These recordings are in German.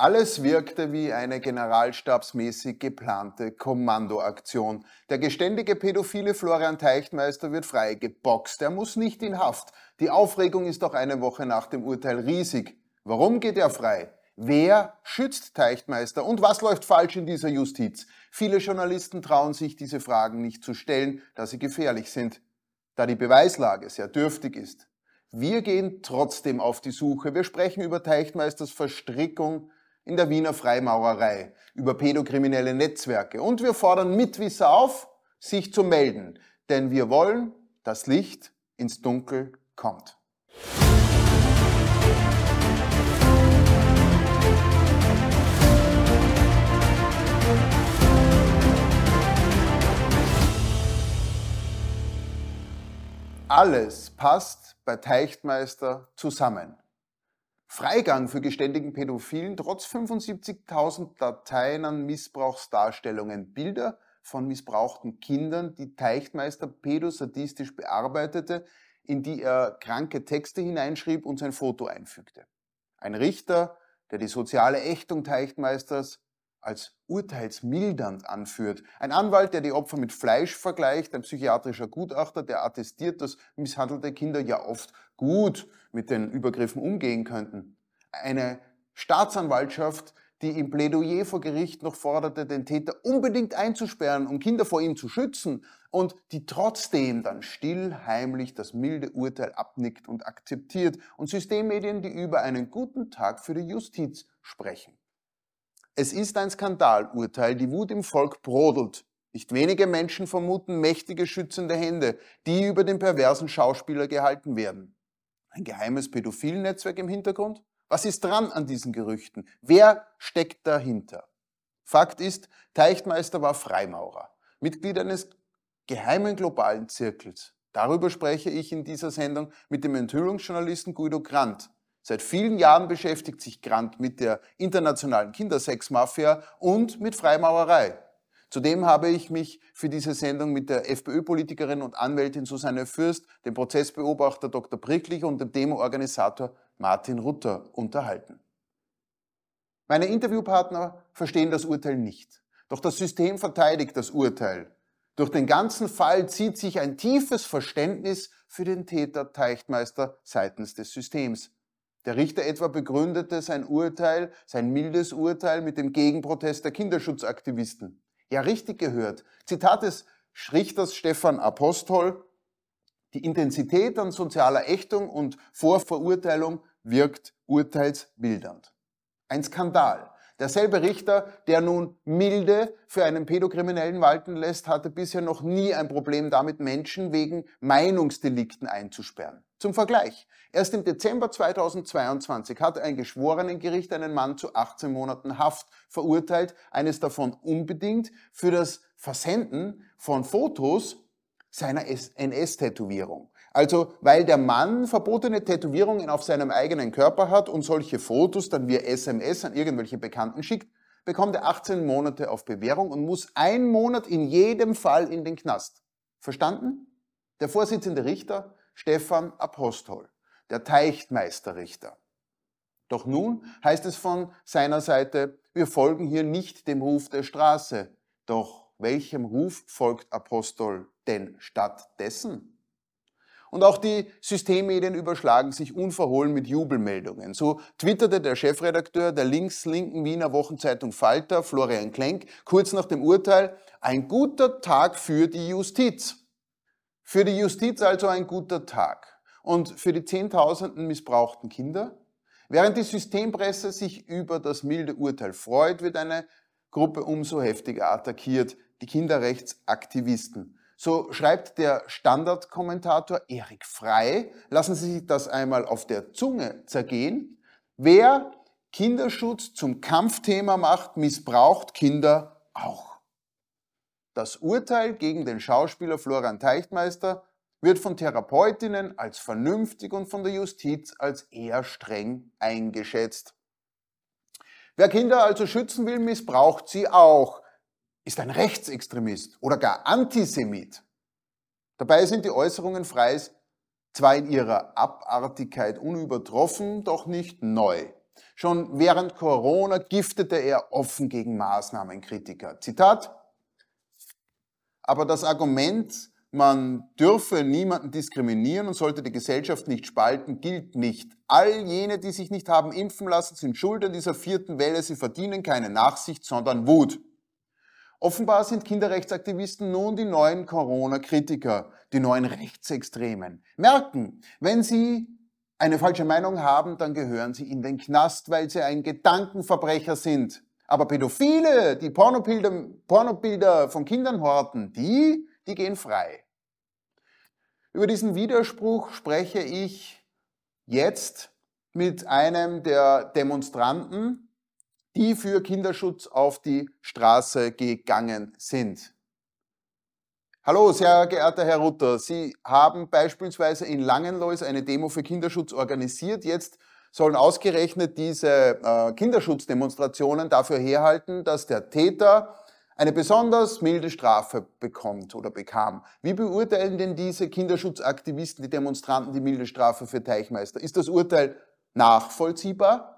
Alles wirkte wie eine generalstabsmäßig geplante Kommandoaktion. Der geständige pädophile Florian Teichtmeister wird freigeboxt. Er muss nicht in Haft. Die Aufregung ist auch eine Woche nach dem Urteil riesig. Warum geht er frei? Wer schützt Teichtmeister und was läuft falsch in dieser Justiz? Viele Journalisten trauen sich, diese Fragen nicht zu stellen, da sie gefährlich sind, da die Beweislage sehr dürftig ist. Wir gehen trotzdem auf die Suche. Wir sprechen über Teichtmeisters Verstrickung in der Wiener Freimaurerei über pädokriminelle Netzwerke. Und wir fordern Mitwisser auf, sich zu melden, denn wir wollen, dass Licht ins Dunkel kommt. Alles passt bei Teichtmeister zusammen. Freigang für geständigen Pädophilen trotz 75.000 Dateien an Missbrauchsdarstellungen, Bilder von missbrauchten Kindern, die Teichtmeister pädosadistisch bearbeitete, in die er kranke Texte hineinschrieb und sein Foto einfügte. Ein Richter, der die soziale Ächtung Teichtmeisters als urteilsmildernd anführt. Ein Anwalt, der die Opfer mit Fleisch vergleicht, ein psychiatrischer Gutachter, der attestiert, dass misshandelte Kinder ja oft gut mit den Übergriffen umgehen könnten. Eine Staatsanwaltschaft, die im Plädoyer vor Gericht noch forderte, den Täter unbedingt einzusperren, um Kinder vor ihm zu schützen und die trotzdem dann still heimlich das milde Urteil abnickt und akzeptiert und Systemmedien, die über einen guten Tag für die Justiz sprechen. Es ist ein Skandalurteil, die Wut im Volk brodelt. Nicht wenige Menschen vermuten mächtige schützende Hände, die über den perversen Schauspieler gehalten werden. Ein geheimes Pädophilennetzwerk im Hintergrund? Was ist dran an diesen Gerüchten? Wer steckt dahinter? Fakt ist, Teichtmeister war Freimaurer, Mitglied eines geheimen globalen Zirkels. Darüber spreche ich in dieser Sendung mit dem Enthüllungsjournalisten Guido Grant. Seit vielen Jahren beschäftigt sich Grant mit der internationalen Kindersexmafia und mit Freimaurerei. Zudem habe ich mich für diese Sendung mit der FPÖ-Politikerin und Anwältin Susanne Fürst, dem Prozessbeobachter Dr. Bricklich und dem Demo-Organisator Martin Rutter unterhalten. Meine Interviewpartner verstehen das Urteil nicht. Doch das System verteidigt das Urteil. Durch den ganzen Fall zieht sich ein tiefes Verständnis für den Täter Teichtmeister seitens des Systems. Der Richter etwa begründete sein Urteil, sein mildes Urteil mit dem Gegenprotest der Kinderschutzaktivisten. Ja, richtig gehört. Zitat des Schrichters Stefan Apostol. Die Intensität an sozialer Ächtung und Vorverurteilung wirkt urteilsbildernd. Ein Skandal. Derselbe Richter, der nun milde für einen Pädokriminellen walten lässt, hatte bisher noch nie ein Problem damit, Menschen wegen Meinungsdelikten einzusperren. Zum Vergleich, erst im Dezember 2022 hat ein Geschworenengericht einen Mann zu 18 Monaten Haft verurteilt, eines davon unbedingt, für das Versenden von Fotos seiner NS-Tätowierung. Also weil der Mann verbotene Tätowierungen auf seinem eigenen Körper hat und solche Fotos dann via SMS an irgendwelche Bekannten schickt, bekommt er 18 Monate auf Bewährung und muss einen Monat in jedem Fall in den Knast. Verstanden? Der Vorsitzende Richter Stefan Apostol, der Teichtmeisterrichter. Doch nun heißt es von seiner Seite, wir folgen hier nicht dem Ruf der Straße. Doch welchem Ruf folgt Apostol denn stattdessen? Und auch die Systemmedien überschlagen sich unverhohlen mit Jubelmeldungen. So twitterte der Chefredakteur der links-linken Wiener Wochenzeitung Falter, Florian Klenk, kurz nach dem Urteil, ein guter Tag für die Justiz. Für die Justiz also ein guter Tag und für die Zehntausenden missbrauchten Kinder. Während die Systempresse sich über das milde Urteil freut, wird eine Gruppe umso heftiger attackiert, die Kinderrechtsaktivisten. So schreibt der Standardkommentator Erik Frei, lassen Sie sich das einmal auf der Zunge zergehen, wer Kinderschutz zum Kampfthema macht, missbraucht Kinder auch. Das Urteil gegen den Schauspieler Florian Teichtmeister wird von Therapeutinnen als vernünftig und von der Justiz als eher streng eingeschätzt. Wer Kinder also schützen will, missbraucht sie auch, ist ein Rechtsextremist oder gar Antisemit. Dabei sind die Äußerungen Freis zwar in ihrer Abartigkeit unübertroffen, doch nicht neu. Schon während Corona giftete er offen gegen Maßnahmenkritiker. Zitat aber das Argument, man dürfe niemanden diskriminieren und sollte die Gesellschaft nicht spalten, gilt nicht. All jene, die sich nicht haben impfen lassen, sind schuld an dieser vierten Welle. Sie verdienen keine Nachsicht, sondern Wut. Offenbar sind Kinderrechtsaktivisten nun die neuen Corona-Kritiker, die neuen Rechtsextremen. Merken, wenn sie eine falsche Meinung haben, dann gehören sie in den Knast, weil sie ein Gedankenverbrecher sind. Aber Pädophile, die Pornobilder, Pornobilder von Kindern horten, die, die gehen frei. Über diesen Widerspruch spreche ich jetzt mit einem der Demonstranten, die für Kinderschutz auf die Straße gegangen sind. Hallo, sehr geehrter Herr Rutter, Sie haben beispielsweise in Langenlois eine Demo für Kinderschutz organisiert. Jetzt sollen ausgerechnet diese äh, Kinderschutzdemonstrationen dafür herhalten, dass der Täter eine besonders milde Strafe bekommt oder bekam. Wie beurteilen denn diese Kinderschutzaktivisten, die Demonstranten, die milde Strafe für Teichmeister? Ist das Urteil nachvollziehbar?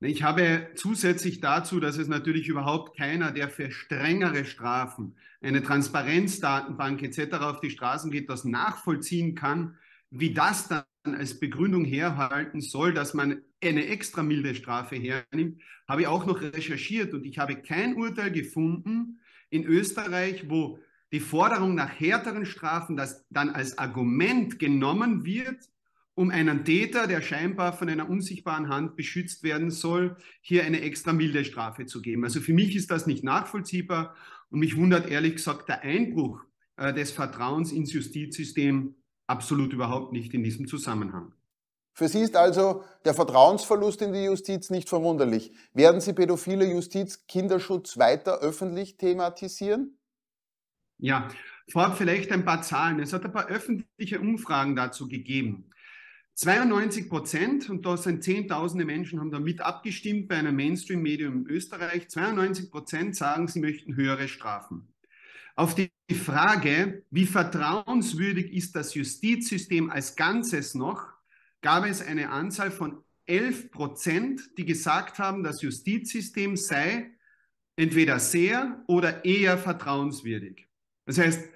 Ich habe zusätzlich dazu, dass es natürlich überhaupt keiner, der für strengere Strafen, eine Transparenzdatenbank etc. auf die Straßen geht, das nachvollziehen kann, wie das dann als Begründung herhalten soll, dass man eine extra milde Strafe hernimmt, habe ich auch noch recherchiert und ich habe kein Urteil gefunden in Österreich, wo die Forderung nach härteren Strafen das dann als Argument genommen wird, um einen Täter, der scheinbar von einer unsichtbaren Hand beschützt werden soll, hier eine extra milde Strafe zu geben. Also für mich ist das nicht nachvollziehbar und mich wundert ehrlich gesagt der Einbruch äh, des Vertrauens ins Justizsystem Absolut überhaupt nicht in diesem Zusammenhang. Für Sie ist also der Vertrauensverlust in die Justiz nicht verwunderlich. Werden Sie pädophile Justiz, Kinderschutz weiter öffentlich thematisieren? Ja, vorab vielleicht ein paar Zahlen. Es hat ein paar öffentliche Umfragen dazu gegeben. 92 Prozent, und da sind Zehntausende Menschen, haben da mit abgestimmt bei einem Mainstream-Medium in Österreich. 92 Prozent sagen, sie möchten höhere Strafen. Auf die Frage, wie vertrauenswürdig ist das Justizsystem als Ganzes noch, gab es eine Anzahl von 11 Prozent, die gesagt haben, das Justizsystem sei entweder sehr oder eher vertrauenswürdig. Das heißt,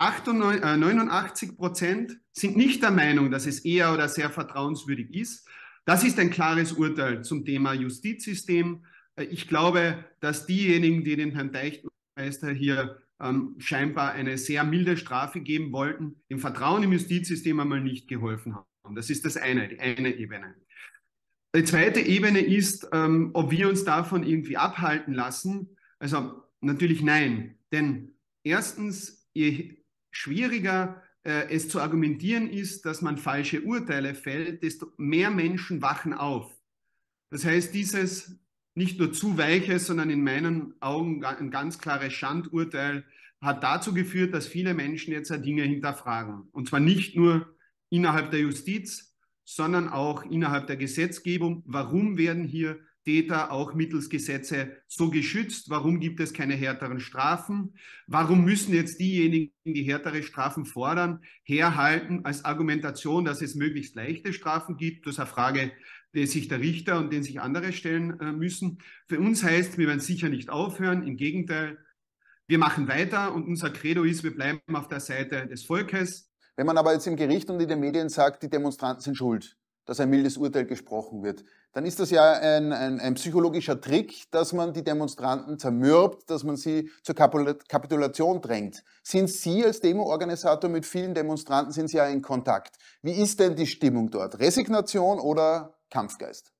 89, äh, Prozent sind nicht der Meinung, dass es eher oder sehr vertrauenswürdig ist. Das ist ein klares Urteil zum Thema Justizsystem. Äh, ich glaube, dass diejenigen, die den Herrn Deichtmeister hier ähm, scheinbar eine sehr milde Strafe geben wollten, dem Vertrauen im Justizsystem einmal nicht geholfen haben. Das ist das eine, die eine Ebene. Die zweite Ebene ist, ähm, ob wir uns davon irgendwie abhalten lassen. Also natürlich nein, denn erstens, je schwieriger äh, es zu argumentieren ist, dass man falsche Urteile fällt, desto mehr Menschen wachen auf. Das heißt, dieses nicht nur zu weiches, sondern in meinen Augen ein ganz klares Schandurteil hat dazu geführt, dass viele Menschen jetzt Dinge hinterfragen. Und zwar nicht nur innerhalb der Justiz, sondern auch innerhalb der Gesetzgebung. Warum werden hier Täter auch mittels Gesetze so geschützt? Warum gibt es keine härteren Strafen? Warum müssen jetzt diejenigen, die härtere Strafen fordern, herhalten als Argumentation, dass es möglichst leichte Strafen gibt? Das ist eine Frage den sich der Richter und den sich andere stellen äh, müssen. Für uns heißt, wir werden sicher nicht aufhören. Im Gegenteil, wir machen weiter und unser Credo ist, wir bleiben auf der Seite des Volkes. Wenn man aber jetzt im Gericht und in den Medien sagt, die Demonstranten sind schuld, dass ein mildes Urteil gesprochen wird, dann ist das ja ein, ein, ein psychologischer Trick, dass man die Demonstranten zermürbt, dass man sie zur Kapitulation drängt. Sind Sie als Demoorganisator mit vielen Demonstranten, sind Sie ja in Kontakt. Wie ist denn die Stimmung dort? Resignation oder Kampfgeist.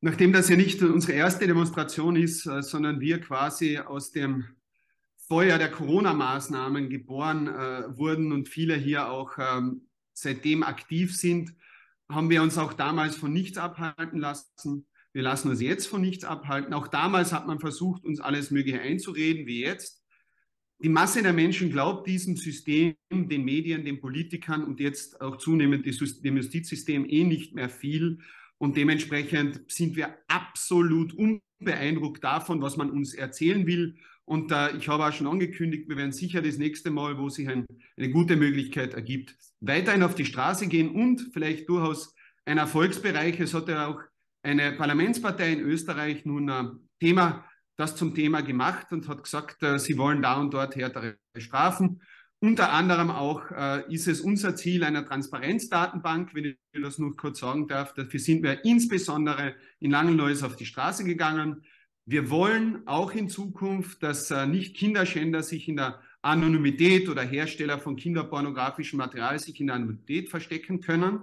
Nachdem das ja nicht unsere erste Demonstration ist, äh, sondern wir quasi aus dem Feuer der Corona-Maßnahmen geboren äh, wurden und viele hier auch ähm, seitdem aktiv sind, haben wir uns auch damals von nichts abhalten lassen. Wir lassen uns jetzt von nichts abhalten. Auch damals hat man versucht, uns alles Mögliche einzureden, wie jetzt. Die Masse der Menschen glaubt diesem System, den Medien, den Politikern und jetzt auch zunehmend dem Justizsystem eh nicht mehr viel. Und dementsprechend sind wir absolut unbeeindruckt davon, was man uns erzählen will. Und äh, ich habe auch schon angekündigt, wir werden sicher das nächste Mal, wo sich ein, eine gute Möglichkeit ergibt, weiterhin auf die Straße gehen und vielleicht durchaus ein Erfolgsbereich. Es hat ja auch eine Parlamentspartei in Österreich nun ein äh, Thema, das zum Thema gemacht und hat gesagt, äh, sie wollen da und dort härtere Strafen. Unter anderem auch äh, ist es unser Ziel einer Transparenzdatenbank, wenn ich das nur kurz sagen darf. Dafür sind wir insbesondere in Langenlois auf die Straße gegangen. Wir wollen auch in Zukunft, dass äh, nicht Kinderschänder sich in der Anonymität oder Hersteller von kinderpornografischem Material sich in der Anonymität verstecken können,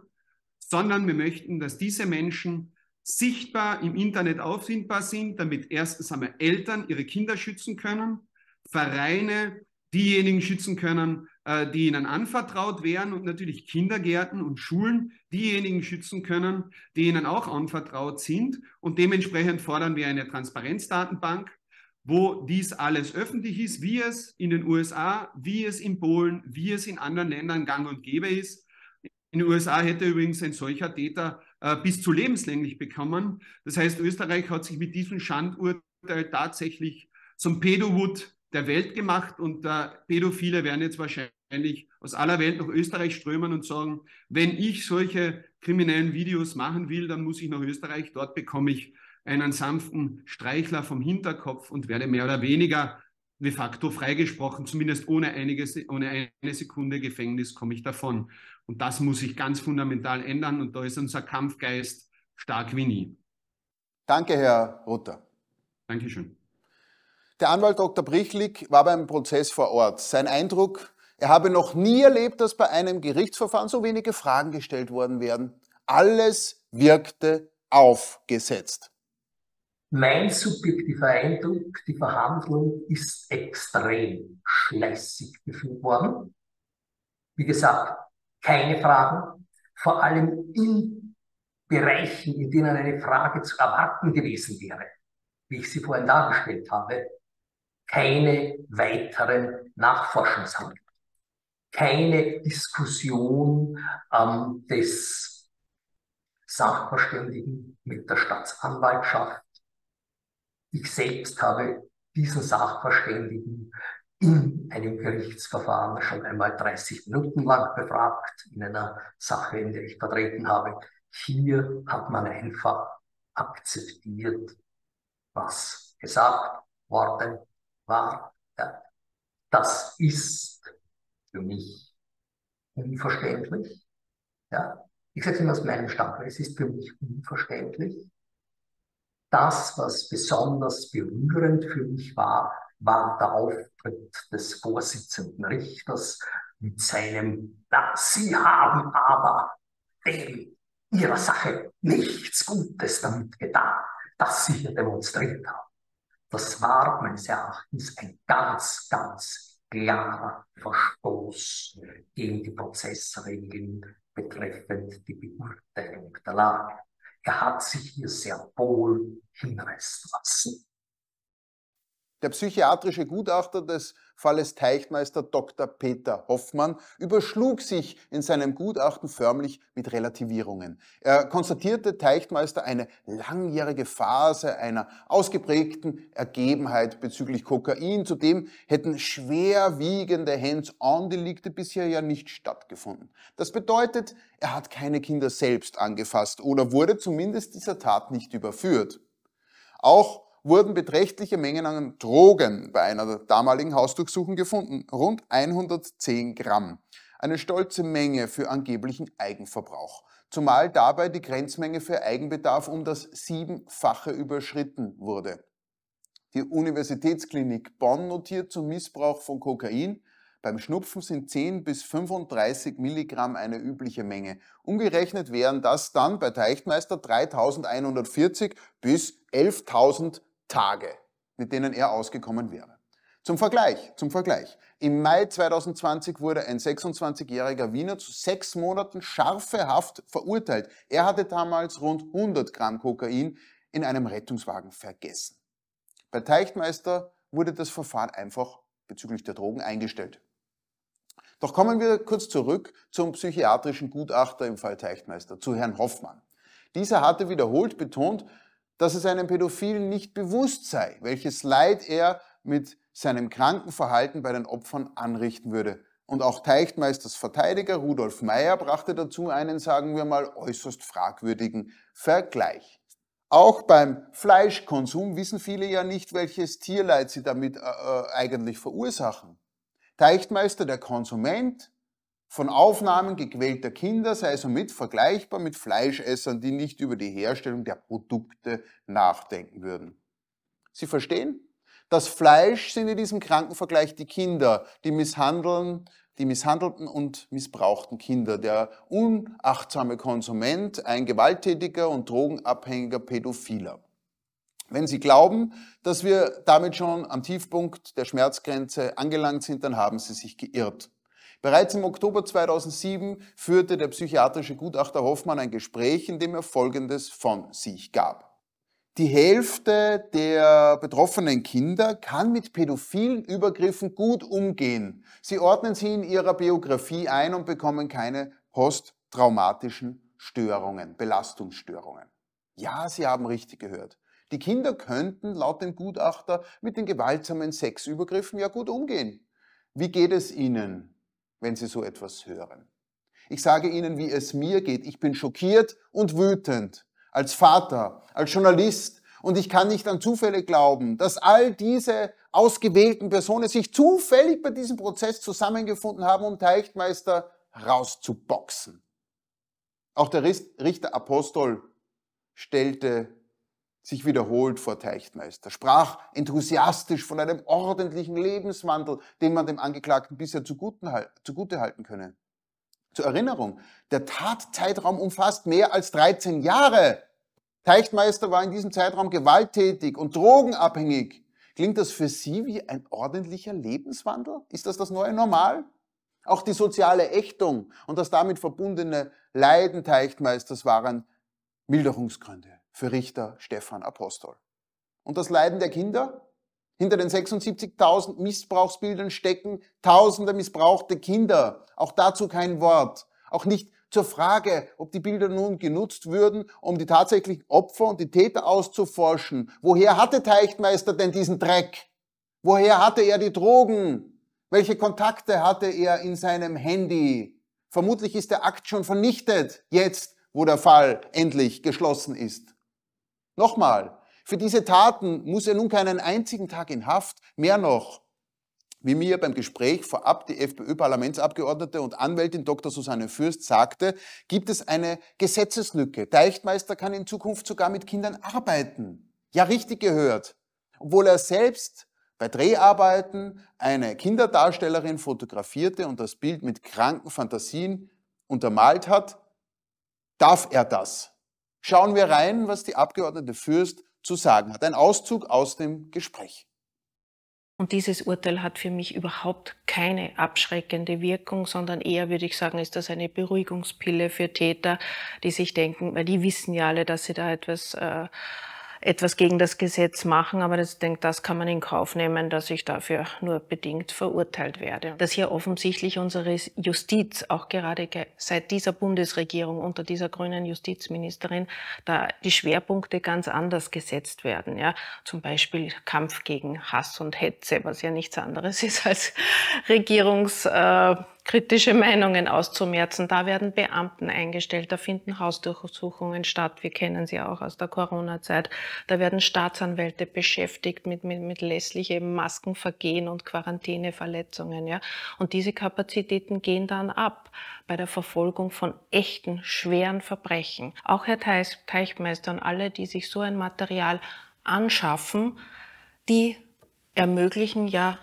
sondern wir möchten, dass diese Menschen sichtbar im Internet auffindbar sind, damit erstens einmal Eltern ihre Kinder schützen können, Vereine diejenigen schützen können, äh, die ihnen anvertraut werden und natürlich Kindergärten und Schulen diejenigen schützen können, die ihnen auch anvertraut sind. Und dementsprechend fordern wir eine Transparenzdatenbank, wo dies alles öffentlich ist, wie es in den USA, wie es in Polen, wie es in anderen Ländern gang und gäbe ist. In den USA hätte übrigens ein solcher Täter äh, bis zu lebenslänglich bekommen. Das heißt, Österreich hat sich mit diesem Schandurteil tatsächlich zum Pedowood der Welt gemacht und äh, Pädophile werden jetzt wahrscheinlich aus aller Welt nach Österreich strömen und sagen, wenn ich solche kriminellen Videos machen will, dann muss ich nach Österreich, dort bekomme ich einen sanften Streichler vom Hinterkopf und werde mehr oder weniger de facto freigesprochen, zumindest ohne, einige, ohne eine Sekunde Gefängnis komme ich davon. Und das muss sich ganz fundamental ändern und da ist unser Kampfgeist stark wie nie. Danke, Herr Rutter. Dankeschön. Der Anwalt Dr. Brichlig war beim Prozess vor Ort. Sein Eindruck, er habe noch nie erlebt, dass bei einem Gerichtsverfahren so wenige Fragen gestellt worden wären. Alles wirkte aufgesetzt. Mein subjektiver Eindruck, die Verhandlung ist extrem schleißig geführt worden. Wie gesagt, keine Fragen, vor allem in Bereichen, in denen eine Frage zu erwarten gewesen wäre, wie ich sie vorhin dargestellt habe, keine weiteren Nachforschungshandlungen, keine Diskussion ähm, des Sachverständigen mit der Staatsanwaltschaft. Ich selbst habe diesen Sachverständigen in einem Gerichtsverfahren schon einmal 30 Minuten lang befragt, in einer Sache, in der ich vertreten habe. Hier hat man einfach akzeptiert, was gesagt worden war, ja, das ist für mich unverständlich. Ja. Ich sage es immer aus meinem Standpunkt, es ist für mich unverständlich. Das, was besonders berührend für mich war, war der Auftritt des Vorsitzenden Richters mit seinem, na, Sie haben aber dem Ihrer Sache nichts Gutes damit getan, dass Sie hier demonstriert haben das war meines Erachtens ein ganz, ganz klarer Verstoß gegen die Prozessregeln betreffend die Beurteilung der Lage. Er hat sich hier sehr wohl hinreißen lassen. Der psychiatrische Gutachter des Falles Teichmeister Dr. Peter Hoffmann überschlug sich in seinem Gutachten förmlich mit Relativierungen. Er konstatierte Teichmeister eine langjährige Phase einer ausgeprägten Ergebenheit bezüglich Kokain. Zudem hätten schwerwiegende Hands-on-Delikte bisher ja nicht stattgefunden. Das bedeutet, er hat keine Kinder selbst angefasst oder wurde zumindest dieser Tat nicht überführt. Auch wurden beträchtliche Mengen an Drogen bei einer damaligen Hausdurchsuchung gefunden, rund 110 Gramm. Eine stolze Menge für angeblichen Eigenverbrauch, zumal dabei die Grenzmenge für Eigenbedarf um das Siebenfache überschritten wurde. Die Universitätsklinik Bonn notiert zum Missbrauch von Kokain, beim Schnupfen sind 10 bis 35 Milligramm eine übliche Menge. Umgerechnet wären das dann bei Teichtmeister 3140 bis 11.000 Tage, mit denen er ausgekommen wäre. Zum Vergleich, zum Vergleich. Im Mai 2020 wurde ein 26-jähriger Wiener zu sechs Monaten scharfe Haft verurteilt. Er hatte damals rund 100 Gramm Kokain in einem Rettungswagen vergessen. Bei Teichtmeister wurde das Verfahren einfach bezüglich der Drogen eingestellt. Doch kommen wir kurz zurück zum psychiatrischen Gutachter im Fall Teichtmeister, zu Herrn Hoffmann. Dieser hatte wiederholt betont, dass es einem Pädophilen nicht bewusst sei, welches Leid er mit seinem kranken Verhalten bei den Opfern anrichten würde. Und auch Teichtmeisters Verteidiger Rudolf Meyer brachte dazu einen, sagen wir mal, äußerst fragwürdigen Vergleich. Auch beim Fleischkonsum wissen viele ja nicht, welches Tierleid sie damit äh, äh eigentlich verursachen. Teichtmeister, der Konsument, von Aufnahmen gequälter Kinder sei somit vergleichbar mit Fleischessern, die nicht über die Herstellung der Produkte nachdenken würden. Sie verstehen? Das Fleisch sind in diesem Krankenvergleich die Kinder, die misshandeln, die misshandelten und missbrauchten Kinder, der unachtsame Konsument, ein gewalttätiger und drogenabhängiger Pädophiler. Wenn Sie glauben, dass wir damit schon am Tiefpunkt der Schmerzgrenze angelangt sind, dann haben Sie sich geirrt. Bereits im Oktober 2007 führte der psychiatrische Gutachter Hoffmann ein Gespräch, in dem er Folgendes von sich gab. Die Hälfte der betroffenen Kinder kann mit pädophilen Übergriffen gut umgehen. Sie ordnen sie in ihrer Biografie ein und bekommen keine posttraumatischen Störungen, Belastungsstörungen. Ja, Sie haben richtig gehört. Die Kinder könnten laut dem Gutachter mit den gewaltsamen Sexübergriffen ja gut umgehen. Wie geht es Ihnen? wenn Sie so etwas hören. Ich sage Ihnen, wie es mir geht. Ich bin schockiert und wütend als Vater, als Journalist und ich kann nicht an Zufälle glauben, dass all diese ausgewählten Personen sich zufällig bei diesem Prozess zusammengefunden haben, um Teichtmeister rauszuboxen. Auch der Richter Apostol stellte sich wiederholt vor Teichtmeister, sprach enthusiastisch von einem ordentlichen Lebenswandel, den man dem Angeklagten bisher zugute halten könne. Zur Erinnerung, der Tatzeitraum umfasst mehr als 13 Jahre. Teichtmeister war in diesem Zeitraum gewalttätig und drogenabhängig. Klingt das für Sie wie ein ordentlicher Lebenswandel? Ist das das neue Normal? Auch die soziale Ächtung und das damit verbundene Leiden Teichtmeisters waren Milderungsgründe für Richter Stefan Apostol. Und das Leiden der Kinder? Hinter den 76.000 Missbrauchsbildern stecken tausende missbrauchte Kinder. Auch dazu kein Wort. Auch nicht zur Frage, ob die Bilder nun genutzt würden, um die tatsächlichen Opfer und die Täter auszuforschen. Woher hatte Teichtmeister denn diesen Dreck? Woher hatte er die Drogen? Welche Kontakte hatte er in seinem Handy? Vermutlich ist der Akt schon vernichtet, jetzt, wo der Fall endlich geschlossen ist. Nochmal, für diese Taten muss er nun keinen einzigen Tag in Haft, mehr noch. Wie mir beim Gespräch vorab die FPÖ-Parlamentsabgeordnete und Anwältin Dr. Susanne Fürst sagte, gibt es eine Gesetzeslücke. Deichtmeister kann in Zukunft sogar mit Kindern arbeiten. Ja, richtig gehört. Obwohl er selbst bei Dreharbeiten eine Kinderdarstellerin fotografierte und das Bild mit kranken Fantasien untermalt hat, darf er das. Schauen wir rein, was die Abgeordnete Fürst zu sagen hat. Ein Auszug aus dem Gespräch. Und dieses Urteil hat für mich überhaupt keine abschreckende Wirkung, sondern eher würde ich sagen, ist das eine Beruhigungspille für Täter, die sich denken, weil die wissen ja alle, dass sie da etwas äh, etwas gegen das Gesetz machen, aber ich denke, das kann man in Kauf nehmen, dass ich dafür nur bedingt verurteilt werde. Dass hier offensichtlich unsere Justiz, auch gerade seit dieser Bundesregierung unter dieser grünen Justizministerin, da die Schwerpunkte ganz anders gesetzt werden. Ja? Zum Beispiel Kampf gegen Hass und Hetze, was ja nichts anderes ist als Regierungs. Äh, kritische Meinungen auszumerzen. Da werden Beamten eingestellt, da finden Hausdurchsuchungen statt. Wir kennen sie auch aus der Corona-Zeit. Da werden Staatsanwälte beschäftigt mit, mit, mit lässlichen Maskenvergehen und Quarantäneverletzungen. Ja. Und diese Kapazitäten gehen dann ab bei der Verfolgung von echten, schweren Verbrechen. Auch Herr Teichmeister und alle, die sich so ein Material anschaffen, die ermöglichen ja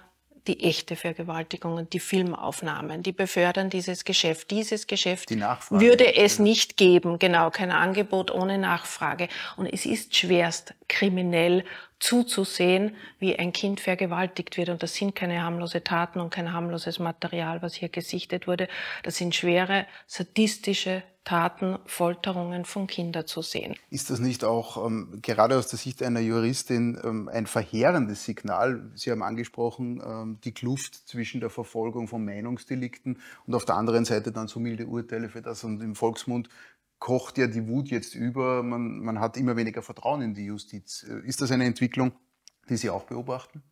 die echte Vergewaltigung und die Filmaufnahmen, die befördern dieses Geschäft. Dieses Geschäft die würde es nicht geben, genau, kein Angebot ohne Nachfrage. Und es ist schwerst kriminell zuzusehen, wie ein Kind vergewaltigt wird. Und das sind keine harmlose Taten und kein harmloses Material, was hier gesichtet wurde. Das sind schwere sadistische Taten, Folterungen von Kindern zu sehen. Ist das nicht auch ähm, gerade aus der Sicht einer Juristin ähm, ein verheerendes Signal? Sie haben angesprochen, ähm, die Kluft zwischen der Verfolgung von Meinungsdelikten und auf der anderen Seite dann so milde Urteile für das und im Volksmund kocht ja die Wut jetzt über, man, man hat immer weniger Vertrauen in die Justiz. Äh, ist das eine Entwicklung, die Sie auch beobachten?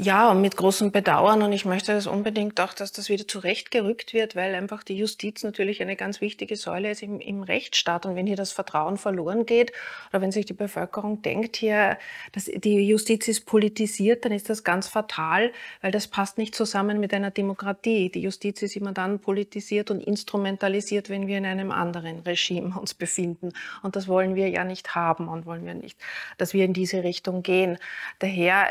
Ja, und mit großem Bedauern und ich möchte das unbedingt auch, dass das wieder zurechtgerückt wird, weil einfach die Justiz natürlich eine ganz wichtige Säule ist im, im Rechtsstaat und wenn hier das Vertrauen verloren geht oder wenn sich die Bevölkerung denkt, hier, dass die Justiz ist politisiert, dann ist das ganz fatal, weil das passt nicht zusammen mit einer Demokratie. Die Justiz ist immer dann politisiert und instrumentalisiert, wenn wir in einem anderen Regime uns befinden und das wollen wir ja nicht haben und wollen wir nicht, dass wir in diese Richtung gehen. Daher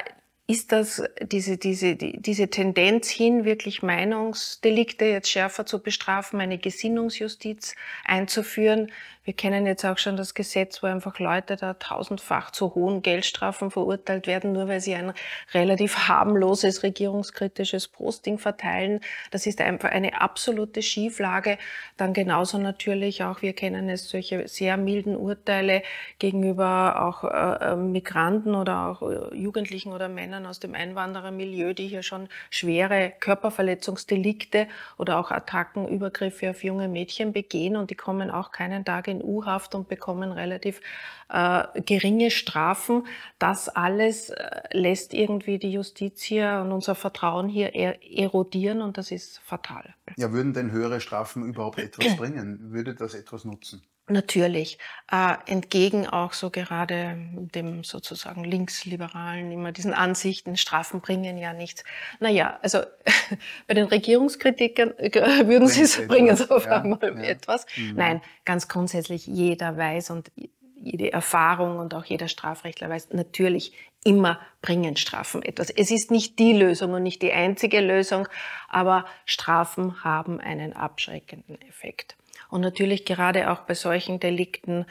ist das diese, diese, diese Tendenz hin, wirklich Meinungsdelikte jetzt schärfer zu bestrafen, eine Gesinnungsjustiz einzuführen, wir kennen jetzt auch schon das Gesetz, wo einfach Leute da tausendfach zu hohen Geldstrafen verurteilt werden, nur weil sie ein relativ harmloses regierungskritisches Posting verteilen. Das ist einfach eine absolute Schieflage. Dann genauso natürlich auch, wir kennen es, solche sehr milden Urteile gegenüber auch äh, ähm, Migranten oder auch äh, Jugendlichen oder Männern aus dem Einwanderermilieu, die hier schon schwere Körperverletzungsdelikte oder auch Attacken, Übergriffe auf junge Mädchen begehen und die kommen auch keinen Tag in in U-Haft und bekommen relativ äh, geringe Strafen. Das alles äh, lässt irgendwie die Justiz hier und unser Vertrauen hier er erodieren und das ist fatal. Ja, würden denn höhere Strafen überhaupt etwas bringen? Würde das etwas nutzen? natürlich äh, entgegen auch so gerade hm, dem sozusagen linksliberalen immer diesen Ansichten, Strafen bringen ja nichts. Naja, also bei den Regierungskritikern äh, würden sie es bringen so auf ja, einmal ja. etwas. Mhm. Nein, ganz grundsätzlich jeder weiß und jede Erfahrung und auch jeder Strafrechtler weiß, natürlich immer bringen Strafen etwas. Es ist nicht die Lösung und nicht die einzige Lösung, aber Strafen haben einen abschreckenden Effekt. Und natürlich gerade auch bei solchen Delikten,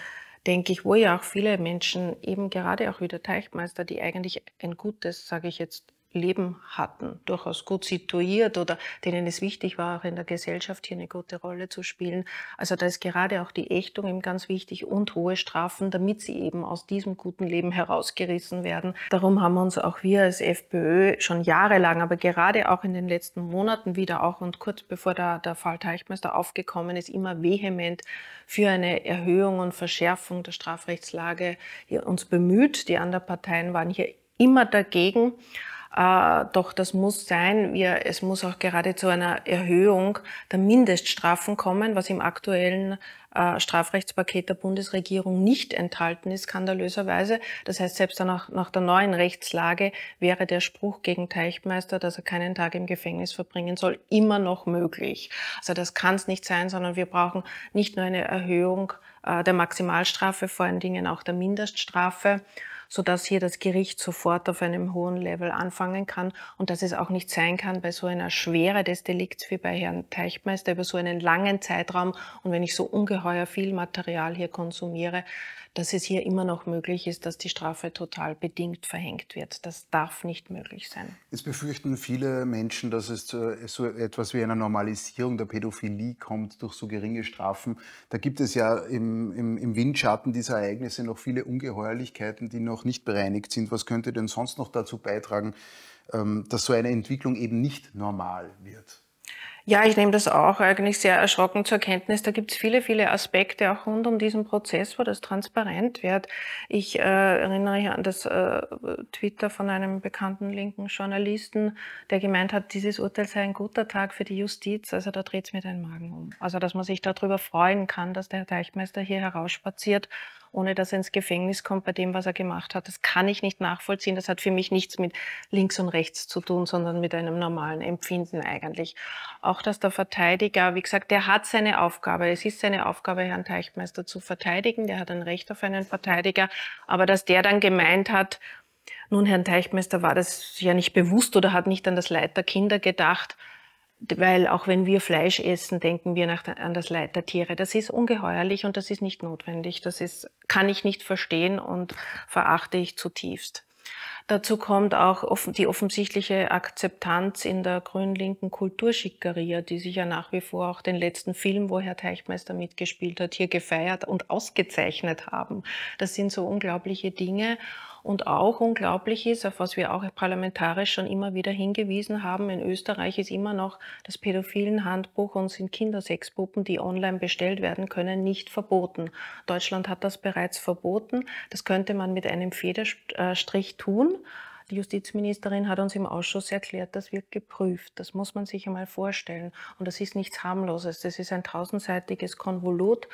denke ich, wo ja auch viele Menschen eben gerade auch wieder Teichmeister, die eigentlich ein gutes, sage ich jetzt, Leben hatten, durchaus gut situiert oder denen es wichtig war, auch in der Gesellschaft hier eine gute Rolle zu spielen. Also da ist gerade auch die Ächtung eben ganz wichtig und hohe Strafen, damit sie eben aus diesem guten Leben herausgerissen werden. Darum haben uns auch wir als FPÖ schon jahrelang, aber gerade auch in den letzten Monaten wieder auch und kurz bevor der, der Fall Teichmeister aufgekommen ist, immer vehement für eine Erhöhung und Verschärfung der Strafrechtslage uns bemüht. Die anderen Parteien waren hier immer dagegen. Äh, doch das muss sein. Wir, es muss auch gerade zu einer Erhöhung der Mindeststrafen kommen, was im aktuellen äh, Strafrechtspaket der Bundesregierung nicht enthalten ist, skandalöserweise. Das heißt, selbst danach, nach der neuen Rechtslage wäre der Spruch gegen Teichmeister, dass er keinen Tag im Gefängnis verbringen soll, immer noch möglich. Also das kann es nicht sein, sondern wir brauchen nicht nur eine Erhöhung äh, der Maximalstrafe, vor allen Dingen auch der Mindeststrafe, sodass hier das Gericht sofort auf einem hohen Level anfangen kann und dass es auch nicht sein kann bei so einer Schwere des Delikts wie bei Herrn Teichmeister über so einen langen Zeitraum und wenn ich so ungeheuer viel Material hier konsumiere, dass es hier immer noch möglich ist, dass die Strafe total bedingt verhängt wird. Das darf nicht möglich sein. Es befürchten viele Menschen, dass es zu so etwas wie einer Normalisierung der Pädophilie kommt durch so geringe Strafen. Da gibt es ja im, im, im Windschatten dieser Ereignisse noch viele Ungeheuerlichkeiten, die noch nicht bereinigt sind. Was könnte denn sonst noch dazu beitragen, ähm, dass so eine Entwicklung eben nicht normal wird? Ja, ich nehme das auch eigentlich sehr erschrocken zur Kenntnis. Da gibt es viele, viele Aspekte auch rund um diesen Prozess, wo das transparent wird. Ich äh, erinnere mich an das äh, Twitter von einem bekannten linken Journalisten, der gemeint hat, dieses Urteil sei ein guter Tag für die Justiz. Also da dreht es mir den Magen um. Also dass man sich darüber freuen kann, dass der Herr Deichmeister hier herausspaziert ohne dass er ins Gefängnis kommt bei dem, was er gemacht hat. Das kann ich nicht nachvollziehen. Das hat für mich nichts mit links und rechts zu tun, sondern mit einem normalen Empfinden eigentlich. Auch dass der Verteidiger, wie gesagt, der hat seine Aufgabe. Es ist seine Aufgabe, Herrn Teichmeister zu verteidigen. Der hat ein Recht auf einen Verteidiger. Aber dass der dann gemeint hat, nun, Herrn Teichmeister war das ja nicht bewusst oder hat nicht an das Leid der Kinder gedacht, weil auch wenn wir Fleisch essen, denken wir nach, an das Leid der Tiere. Das ist ungeheuerlich und das ist nicht notwendig. Das ist, kann ich nicht verstehen und verachte ich zutiefst. Dazu kommt auch die offensichtliche Akzeptanz in der grünlinken Kulturschickeria, die sich ja nach wie vor auch den letzten Film, wo Herr Teichmeister mitgespielt hat, hier gefeiert und ausgezeichnet haben. Das sind so unglaubliche Dinge. Und auch unglaublich ist, auf was wir auch parlamentarisch schon immer wieder hingewiesen haben, in Österreich ist immer noch das Pädophilenhandbuch und sind Kindersexpuppen, die online bestellt werden können, nicht verboten. Deutschland hat das bereits verboten. Das könnte man mit einem Federstrich tun. Die Justizministerin hat uns im Ausschuss erklärt, das wird geprüft. Das muss man sich einmal vorstellen. Und das ist nichts harmloses. Das ist ein tausendseitiges Konvolut,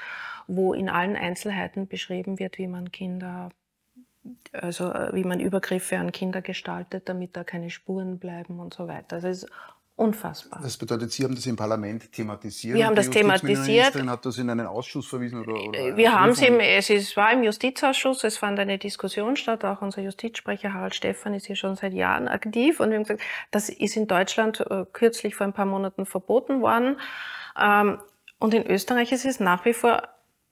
wo in allen Einzelheiten beschrieben wird, wie man Kinder also äh, wie man Übergriffe an Kinder gestaltet, damit da keine Spuren bleiben und so weiter. Das ist unfassbar. Das bedeutet, Sie haben das im Parlament thematisiert? Wir haben das thematisiert. Die hat das in einen Ausschuss verwiesen? Oder, oder äh, wir haben es im, es ist, war im Justizausschuss, es fand eine Diskussion statt, auch unser Justizsprecher Harald Stephan ist hier schon seit Jahren aktiv und wir haben gesagt, das ist in Deutschland äh, kürzlich vor ein paar Monaten verboten worden. Ähm, und in Österreich ist es nach wie vor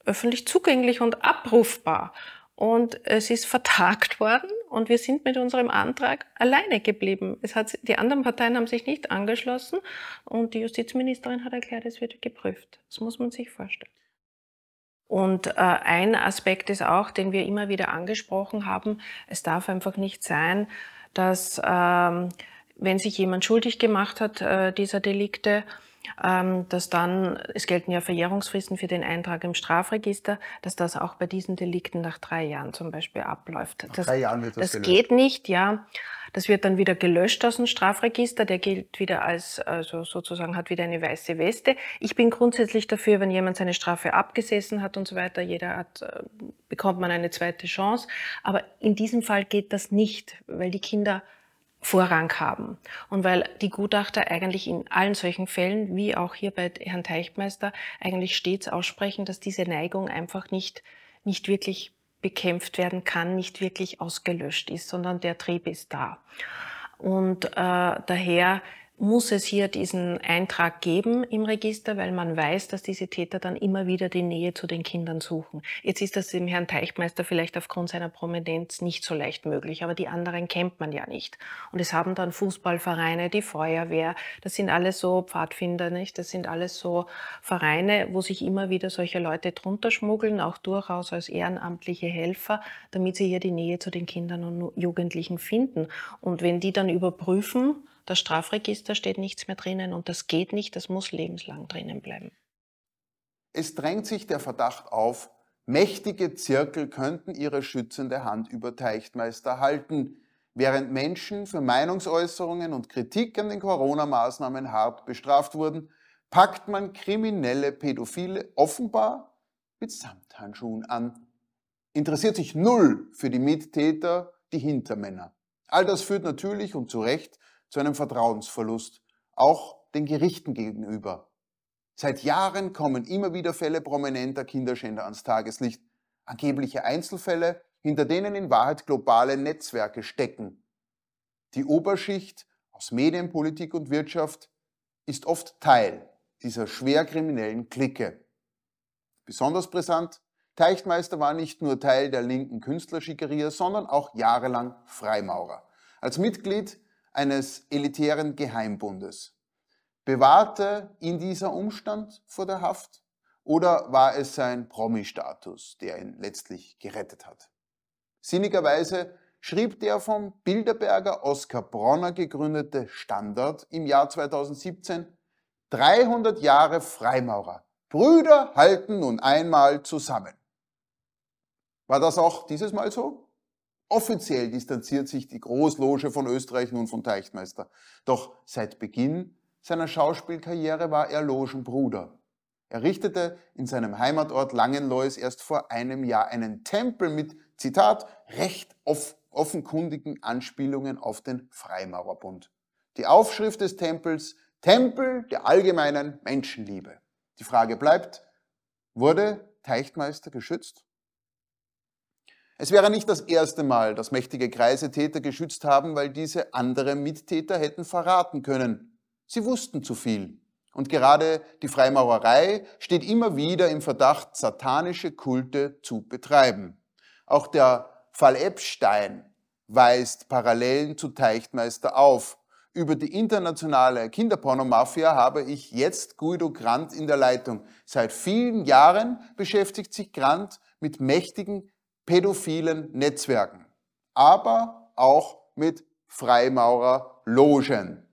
öffentlich zugänglich und abrufbar. Und es ist vertagt worden und wir sind mit unserem Antrag alleine geblieben. Es hat, die anderen Parteien haben sich nicht angeschlossen und die Justizministerin hat erklärt, es wird geprüft. Das muss man sich vorstellen. Und äh, ein Aspekt ist auch, den wir immer wieder angesprochen haben, es darf einfach nicht sein, dass ähm, wenn sich jemand schuldig gemacht hat äh, dieser Delikte, ähm, dass dann, es gelten ja Verjährungsfristen für den Eintrag im Strafregister, dass das auch bei diesen Delikten nach drei Jahren zum Beispiel abläuft. Nach das, drei Jahren wird das, das gelöscht. geht nicht, ja. Das wird dann wieder gelöscht aus dem Strafregister. Der gilt wieder als, also sozusagen hat wieder eine weiße Weste. Ich bin grundsätzlich dafür, wenn jemand seine Strafe abgesessen hat und so weiter, jeder hat, äh, bekommt man eine zweite Chance. Aber in diesem Fall geht das nicht, weil die Kinder Vorrang haben. Und weil die Gutachter eigentlich in allen solchen Fällen, wie auch hier bei Herrn Teichmeister, eigentlich stets aussprechen, dass diese Neigung einfach nicht, nicht wirklich bekämpft werden kann, nicht wirklich ausgelöscht ist, sondern der Trieb ist da. Und äh, daher muss es hier diesen Eintrag geben im Register, weil man weiß, dass diese Täter dann immer wieder die Nähe zu den Kindern suchen. Jetzt ist das dem Herrn Teichmeister vielleicht aufgrund seiner Prominenz nicht so leicht möglich, aber die anderen kennt man ja nicht. Und es haben dann Fußballvereine, die Feuerwehr, das sind alles so Pfadfinder, nicht? Das sind alles so Vereine, wo sich immer wieder solche Leute drunter schmuggeln, auch durchaus als ehrenamtliche Helfer, damit sie hier die Nähe zu den Kindern und Jugendlichen finden. Und wenn die dann überprüfen, das Strafregister steht nichts mehr drinnen und das geht nicht, das muss lebenslang drinnen bleiben. Es drängt sich der Verdacht auf, mächtige Zirkel könnten ihre schützende Hand über Teichtmeister halten, während Menschen für Meinungsäußerungen und Kritik an den Corona-Maßnahmen hart bestraft wurden, packt man kriminelle Pädophile offenbar mit Samthandschuhen an. Interessiert sich null für die Mittäter, die Hintermänner. All das führt natürlich und zu Recht zu einem Vertrauensverlust, auch den Gerichten gegenüber. Seit Jahren kommen immer wieder Fälle prominenter Kinderschänder ans Tageslicht, angebliche Einzelfälle, hinter denen in Wahrheit globale Netzwerke stecken. Die Oberschicht aus Medienpolitik und Wirtschaft ist oft Teil dieser schwer kriminellen Clique. Besonders brisant, Teichtmeister war nicht nur Teil der linken Künstlerschickeria, sondern auch jahrelang Freimaurer. Als Mitglied eines elitären Geheimbundes. Bewahrte ihn dieser Umstand vor der Haft oder war es sein Promi-Status, der ihn letztlich gerettet hat? Sinnigerweise schrieb der vom Bilderberger Oskar Bronner gegründete Standard im Jahr 2017 300 Jahre Freimaurer. Brüder halten nun einmal zusammen. War das auch dieses Mal so? Offiziell distanziert sich die Großloge von Österreich nun von Teichtmeister. Doch seit Beginn seiner Schauspielkarriere war er Logenbruder. Er richtete in seinem Heimatort Langenlois erst vor einem Jahr einen Tempel mit, Zitat, recht off offenkundigen Anspielungen auf den Freimaurerbund. Die Aufschrift des Tempels, Tempel der allgemeinen Menschenliebe. Die Frage bleibt, wurde Teichtmeister geschützt? Es wäre nicht das erste Mal, dass mächtige Kreise Täter geschützt haben, weil diese andere Mittäter hätten verraten können. Sie wussten zu viel. Und gerade die Freimaurerei steht immer wieder im Verdacht, satanische Kulte zu betreiben. Auch der Fall Epstein weist Parallelen zu Teichtmeister auf. Über die internationale Kinderpornomafia habe ich jetzt Guido Grant in der Leitung. Seit vielen Jahren beschäftigt sich Grant mit mächtigen pädophilen Netzwerken, aber auch mit Freimaurerlogen.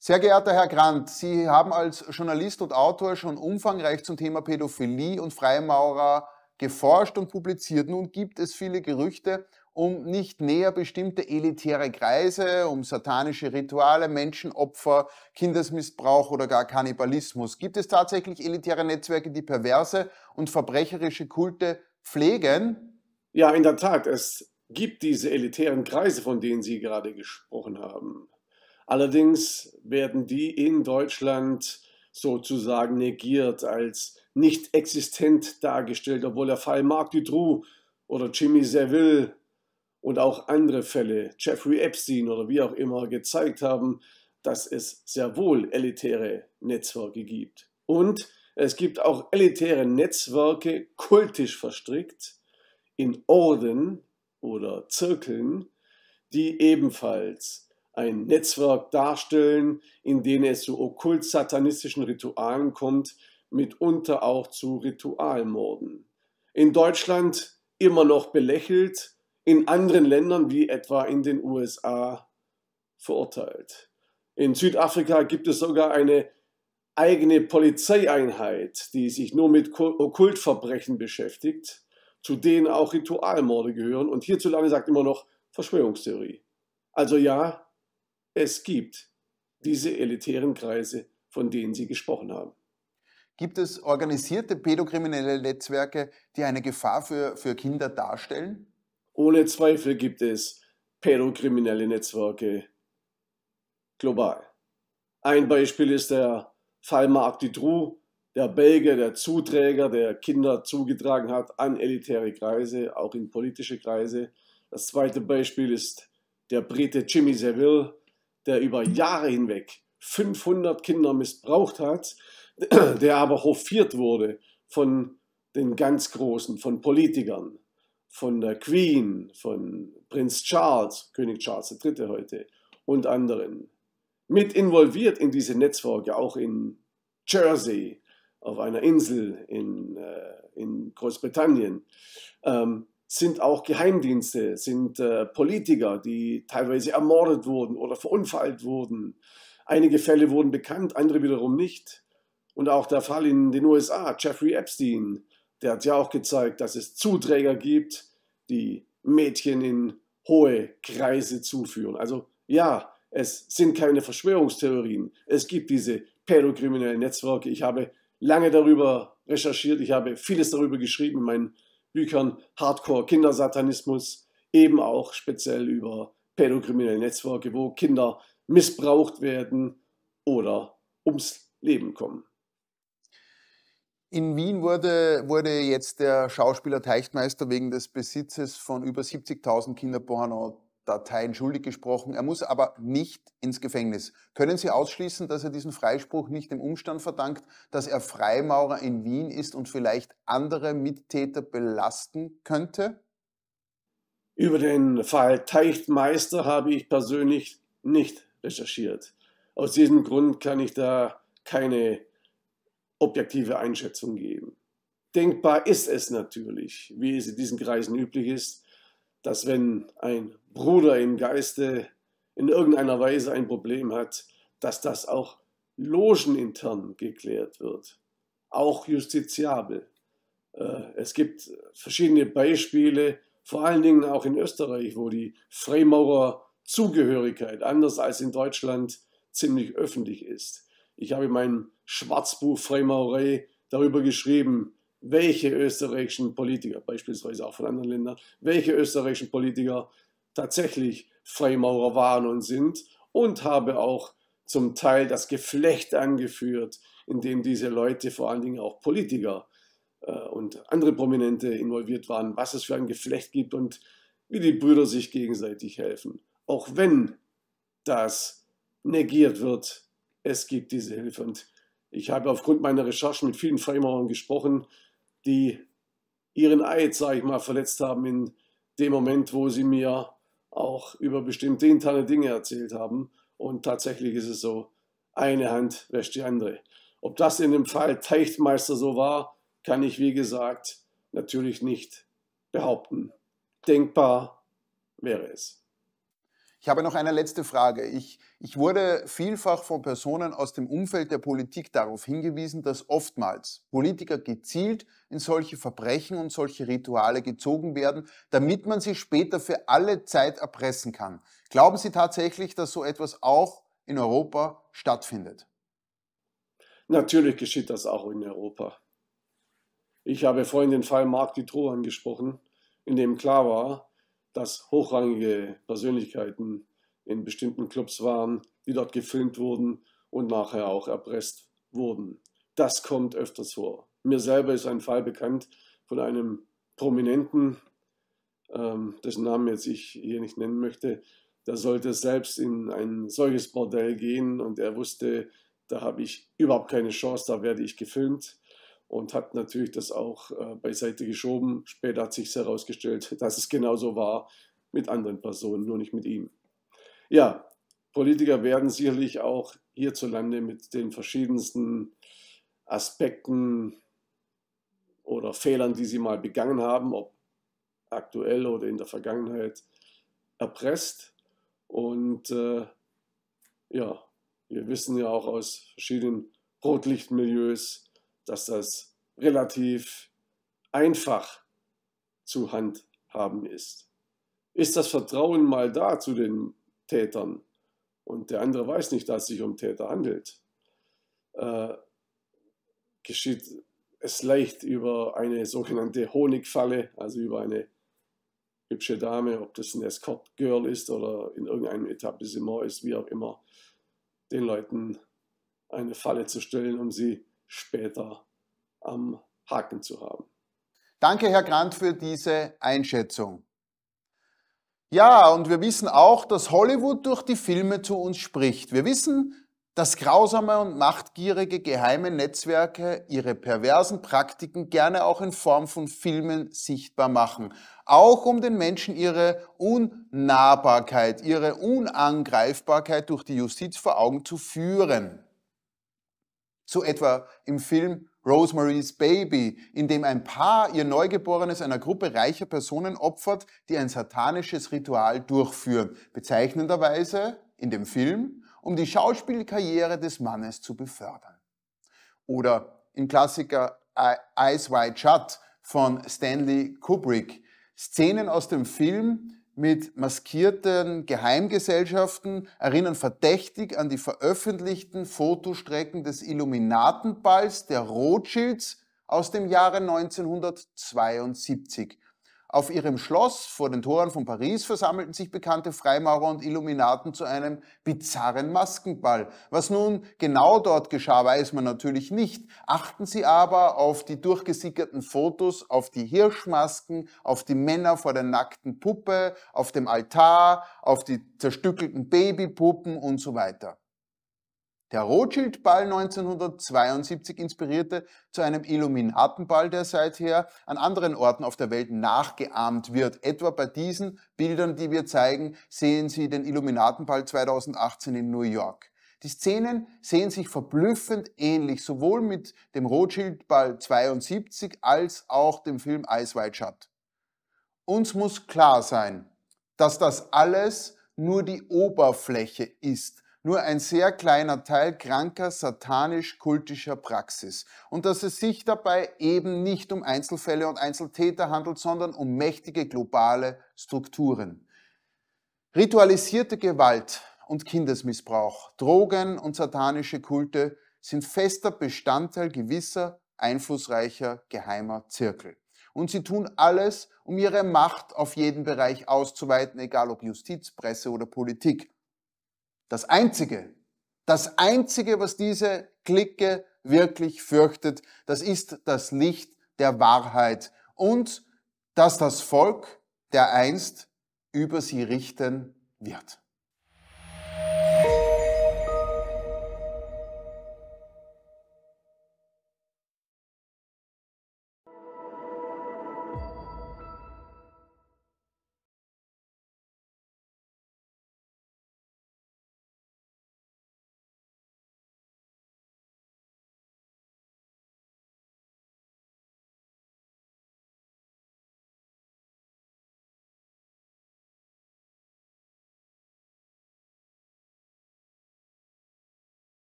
Sehr geehrter Herr Grant, Sie haben als Journalist und Autor schon umfangreich zum Thema Pädophilie und Freimaurer geforscht und publiziert. Nun gibt es viele Gerüchte um nicht näher bestimmte elitäre Kreise, um satanische Rituale, Menschenopfer, Kindesmissbrauch oder gar Kannibalismus. Gibt es tatsächlich elitäre Netzwerke, die perverse und verbrecherische Kulte pflegen. Ja, in der Tat, es gibt diese elitären Kreise, von denen Sie gerade gesprochen haben. Allerdings werden die in Deutschland sozusagen negiert, als nicht existent dargestellt, obwohl der Fall Marc Dutroux oder Jimmy Seville und auch andere Fälle, Jeffrey Epstein oder wie auch immer, gezeigt haben, dass es sehr wohl elitäre Netzwerke gibt. Und es gibt auch elitäre Netzwerke, kultisch verstrickt, in Orden oder Zirkeln, die ebenfalls ein Netzwerk darstellen, in denen es zu okkult-satanistischen Ritualen kommt, mitunter auch zu Ritualmorden. In Deutschland immer noch belächelt, in anderen Ländern wie etwa in den USA verurteilt. In Südafrika gibt es sogar eine eigene Polizeieinheit, die sich nur mit Okkultverbrechen beschäftigt, zu denen auch Ritualmorde gehören. Und hierzulande sagt immer noch Verschwörungstheorie. Also ja, es gibt diese elitären Kreise, von denen Sie gesprochen haben. Gibt es organisierte pädokriminelle Netzwerke, die eine Gefahr für, für Kinder darstellen? Ohne Zweifel gibt es pädokriminelle Netzwerke global. Ein Beispiel ist der Salma Abdidrou, der Belgier, der Zuträger, der Kinder zugetragen hat an elitäre Kreise, auch in politische Kreise. Das zweite Beispiel ist der Brite Jimmy Seville, der über Jahre hinweg 500 Kinder missbraucht hat, der aber hofiert wurde von den ganz Großen, von Politikern, von der Queen, von Prinz Charles, König Charles III. heute und anderen mit involviert in diese Netzwerke, auch in Jersey, auf einer Insel in, äh, in Großbritannien, ähm, sind auch Geheimdienste, sind äh, Politiker, die teilweise ermordet wurden oder verunfallt wurden. Einige Fälle wurden bekannt, andere wiederum nicht. Und auch der Fall in den USA, Jeffrey Epstein, der hat ja auch gezeigt, dass es Zuträger gibt, die Mädchen in hohe Kreise zuführen. Also ja, es sind keine Verschwörungstheorien. Es gibt diese pädokriminellen Netzwerke. Ich habe lange darüber recherchiert. Ich habe vieles darüber geschrieben in meinen Büchern. Hardcore Kindersatanismus, eben auch speziell über pädokriminelle Netzwerke, wo Kinder missbraucht werden oder ums Leben kommen. In Wien wurde, wurde jetzt der Schauspieler Teichtmeister wegen des Besitzes von über 70.000 Kinderporno Dateien schuldig gesprochen. Er muss aber nicht ins Gefängnis. Können Sie ausschließen, dass er diesen Freispruch nicht dem Umstand verdankt, dass er Freimaurer in Wien ist und vielleicht andere Mittäter belasten könnte? Über den Fall Teichtmeister habe ich persönlich nicht recherchiert. Aus diesem Grund kann ich da keine objektive Einschätzung geben. Denkbar ist es natürlich, wie es in diesen Kreisen üblich ist, dass wenn ein Bruder im Geiste in irgendeiner Weise ein Problem hat, dass das auch logenintern geklärt wird, auch justiziabel. Äh, es gibt verschiedene Beispiele, vor allen Dingen auch in Österreich, wo die Freimaurer-Zugehörigkeit anders als in Deutschland ziemlich öffentlich ist. Ich habe in meinem Schwarzbuch Freimaurerei darüber geschrieben, welche österreichischen Politiker, beispielsweise auch von anderen Ländern, welche österreichischen Politiker tatsächlich Freimaurer waren und sind und habe auch zum Teil das Geflecht angeführt, in dem diese Leute, vor allen Dingen auch Politiker äh, und andere Prominente involviert waren, was es für ein Geflecht gibt und wie die Brüder sich gegenseitig helfen. Auch wenn das negiert wird, es gibt diese Hilfe. Und ich habe aufgrund meiner Recherchen mit vielen Freimaurern gesprochen, die ihren Eid, sage ich mal, verletzt haben in dem Moment, wo sie mir auch über bestimmte interne Dinge erzählt haben. Und tatsächlich ist es so, eine Hand wäscht die andere. Ob das in dem Fall Teichtmeister so war, kann ich, wie gesagt, natürlich nicht behaupten. Denkbar wäre es. Ich habe noch eine letzte Frage. Ich, ich wurde vielfach von Personen aus dem Umfeld der Politik darauf hingewiesen, dass oftmals Politiker gezielt in solche Verbrechen und solche Rituale gezogen werden, damit man sie später für alle Zeit erpressen kann. Glauben Sie tatsächlich, dass so etwas auch in Europa stattfindet? Natürlich geschieht das auch in Europa. Ich habe vorhin den Fall Marc Dutroux angesprochen, in dem klar war, dass hochrangige Persönlichkeiten in bestimmten Clubs waren, die dort gefilmt wurden und nachher auch erpresst wurden. Das kommt öfters vor. Mir selber ist ein Fall bekannt von einem Prominenten, ähm, dessen Namen jetzt ich hier nicht nennen möchte, der sollte selbst in ein solches Bordell gehen und er wusste, da habe ich überhaupt keine Chance, da werde ich gefilmt und hat natürlich das auch äh, beiseite geschoben. Später hat sich herausgestellt, dass es genauso war mit anderen Personen, nur nicht mit ihm. Ja, Politiker werden sicherlich auch hierzulande mit den verschiedensten Aspekten oder Fehlern, die sie mal begangen haben, ob aktuell oder in der Vergangenheit, erpresst. Und äh, ja, wir wissen ja auch aus verschiedenen Rotlichtmilieus, dass das relativ einfach zu handhaben ist. Ist das Vertrauen mal da zu den Tätern und der andere weiß nicht, dass es sich um Täter handelt, äh, geschieht es leicht über eine sogenannte Honigfalle, also über eine hübsche Dame, ob das ein Escort-Girl ist oder in irgendeinem Etablissement ist, wie auch immer, den Leuten eine Falle zu stellen, um sie später am Haken zu haben. Danke, Herr Grant, für diese Einschätzung. Ja, und wir wissen auch, dass Hollywood durch die Filme zu uns spricht. Wir wissen, dass grausame und machtgierige geheime Netzwerke ihre perversen Praktiken gerne auch in Form von Filmen sichtbar machen, auch um den Menschen ihre Unnahbarkeit, ihre Unangreifbarkeit durch die Justiz vor Augen zu führen. So etwa im Film Rosemary's Baby, in dem ein Paar ihr Neugeborenes einer Gruppe reicher Personen opfert, die ein satanisches Ritual durchführen. Bezeichnenderweise in dem Film, um die Schauspielkarriere des Mannes zu befördern. Oder im Klassiker Eyes Wide Shut von Stanley Kubrick. Szenen aus dem Film, mit maskierten Geheimgesellschaften erinnern verdächtig an die veröffentlichten Fotostrecken des Illuminatenballs der Rothschilds aus dem Jahre 1972. Auf ihrem Schloss vor den Toren von Paris versammelten sich bekannte Freimaurer und Illuminaten zu einem bizarren Maskenball. Was nun genau dort geschah, weiß man natürlich nicht. Achten Sie aber auf die durchgesickerten Fotos, auf die Hirschmasken, auf die Männer vor der nackten Puppe, auf dem Altar, auf die zerstückelten Babypuppen und so weiter. Der Rothschild-Ball 1972 inspirierte zu einem Illuminatenball, der seither an anderen Orten auf der Welt nachgeahmt wird. Etwa bei diesen Bildern, die wir zeigen, sehen Sie den Illuminatenball 2018 in New York. Die Szenen sehen sich verblüffend ähnlich, sowohl mit dem Rothschild-Ball 72 als auch dem Film Ice White Shut. Uns muss klar sein, dass das alles nur die Oberfläche ist nur ein sehr kleiner Teil kranker, satanisch-kultischer Praxis. Und dass es sich dabei eben nicht um Einzelfälle und Einzeltäter handelt, sondern um mächtige globale Strukturen. Ritualisierte Gewalt und Kindesmissbrauch, Drogen und satanische Kulte sind fester Bestandteil gewisser einflussreicher geheimer Zirkel. Und sie tun alles, um ihre Macht auf jeden Bereich auszuweiten, egal ob Justiz, Presse oder Politik. Das Einzige, das Einzige, was diese Clique wirklich fürchtet, das ist das Licht der Wahrheit und dass das Volk der einst über sie richten wird.